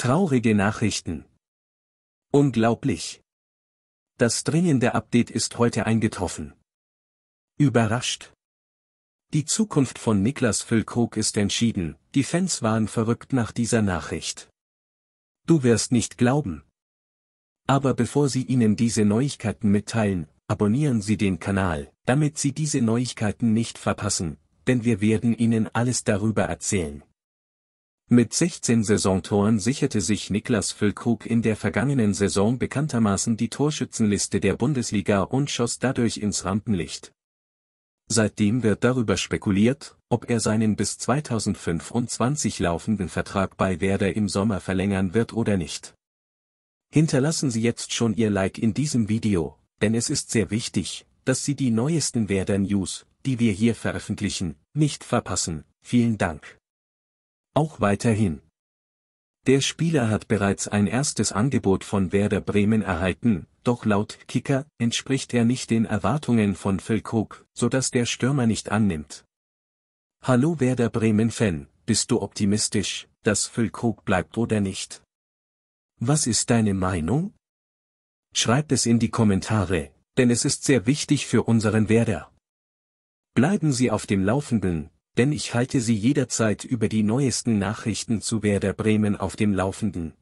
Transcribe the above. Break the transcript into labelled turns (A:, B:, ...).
A: Traurige Nachrichten. Unglaublich. Das dringende Update ist heute eingetroffen. Überrascht. Die Zukunft von Niklas Füllkrug ist entschieden, die Fans waren verrückt nach dieser Nachricht. Du wirst nicht glauben. Aber bevor sie Ihnen diese Neuigkeiten mitteilen, abonnieren Sie den Kanal, damit Sie diese Neuigkeiten nicht verpassen, denn wir werden Ihnen alles darüber erzählen. Mit 16 Saisontoren sicherte sich Niklas Füllkrug in der vergangenen Saison bekanntermaßen die Torschützenliste der Bundesliga und schoss dadurch ins Rampenlicht. Seitdem wird darüber spekuliert, ob er seinen bis 2025 laufenden Vertrag bei Werder im Sommer verlängern wird oder nicht. Hinterlassen Sie jetzt schon Ihr Like in diesem Video, denn es ist sehr wichtig, dass Sie die neuesten Werder News, die wir hier veröffentlichen, nicht verpassen. Vielen Dank auch weiterhin. Der Spieler hat bereits ein erstes Angebot von Werder Bremen erhalten, doch laut Kicker entspricht er nicht den Erwartungen von Phil Cook, sodass der Stürmer nicht annimmt. Hallo Werder Bremen-Fan, bist du optimistisch, dass Phil Cook bleibt oder nicht? Was ist deine Meinung? Schreibt es in die Kommentare, denn es ist sehr wichtig für unseren Werder. Bleiben Sie auf dem Laufenden, denn ich halte Sie jederzeit über die neuesten Nachrichten zu Werder Bremen auf dem Laufenden.